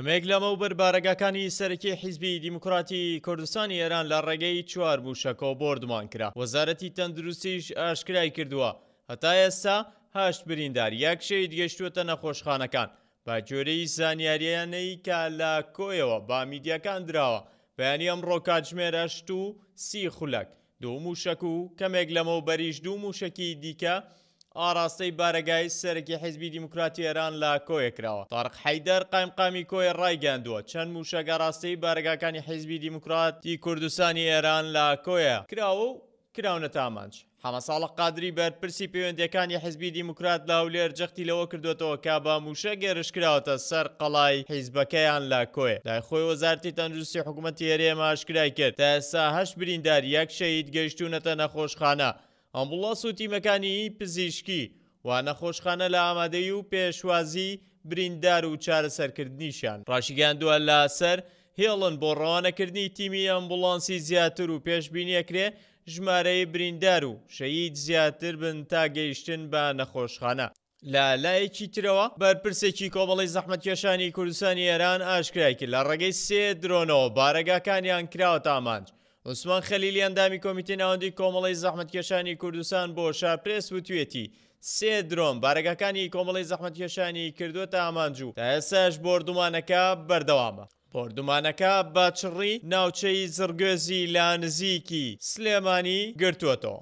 کەمێک لەمە و بەربارەگەکانی سەرکی حیزبی دیموکراتی کوردستانی ئێران لە ڕێگەی چوار بوو شەکۆ بردمان کرا وەزارەتی تەندروستیش ئاشکرای کردووە هەتا ئێستا هاشت بریندار یەکشەی گەشتوتە نەخۆشخانەکان باجۆرەی زانیاریانەی کە لە کۆیەوە با میدیەکان درراوە بەیانی ئەم ڕۆکاتژمێرەشت و سی خولەک دوو موشک و کەمێک لەمە و بەریش دوو موشکی دیکە، ئاراستەی بارەگای سەرەکی حیزبی دیموکراتی ئێران لا کۆیەکراوە تارق حەیدەر قایمقامی کۆی ڕایگەاندووە چەند موشەگە ڕاستەی بارگاکانی حیزبی دیموکراتی کوردستانی ئێران لا کۆیە کراوە و کراونە تامانچ حەمەساڵە قادری بەرپرسی پەیوەندەکانی حزبی دیموکرات لاولێر جەختی لەوە کردوێتەوە کا بە موشە گەرشکراوەتە سەر قەڵای حیزبەکەیان لا کۆێ دایخۆی وەزارتی تەندروستی حکوومەتی هەرێ ماشکرای کرد تا ئێستا هەش بریندار یەک شەید گەیشتونەتە نەخۆشخانە ئەمبوڵەس و تیمەکانی پزیشکی و نەخۆشخانە لە ئامادەی و پێشوازی بریندار و چارەسەرکردنیشان ڕاشیگەاندووە لە سەر هێڵن بۆ ڕەوانەکردنی تیمی ئەمبوڵانسی زیاتر و پێشببینیەکرێ ژمارەی بریندار و شەید زیاتر بن تا گەیشتن بە نەخۆشخانە. لە لایەکی ترەوە بەرپرسێکی کۆمەڵی زەحمەت کێشانی کوردستانی ئێران ئاشکرای کرد لە ڕێگەی سێ درۆنەوە بارەگاکانیان کراوە تامانج عوسمان خەلیلی ئەندامی کۆمیتی ناوەندی کۆمەڵی زەحمت کێشانی کوردستان بۆ شاپرس و توێتی سێ درۆم بارگەکانی کۆمەڵی زەحمت کێشانی کردوتە ئامانجوو تا ئێساش بردومانەکە بەردەوامە. پردومانەکە بە چڕی ناوچەی زرگۆزی لا نزیکی سلێمانی گرتووەتەوە.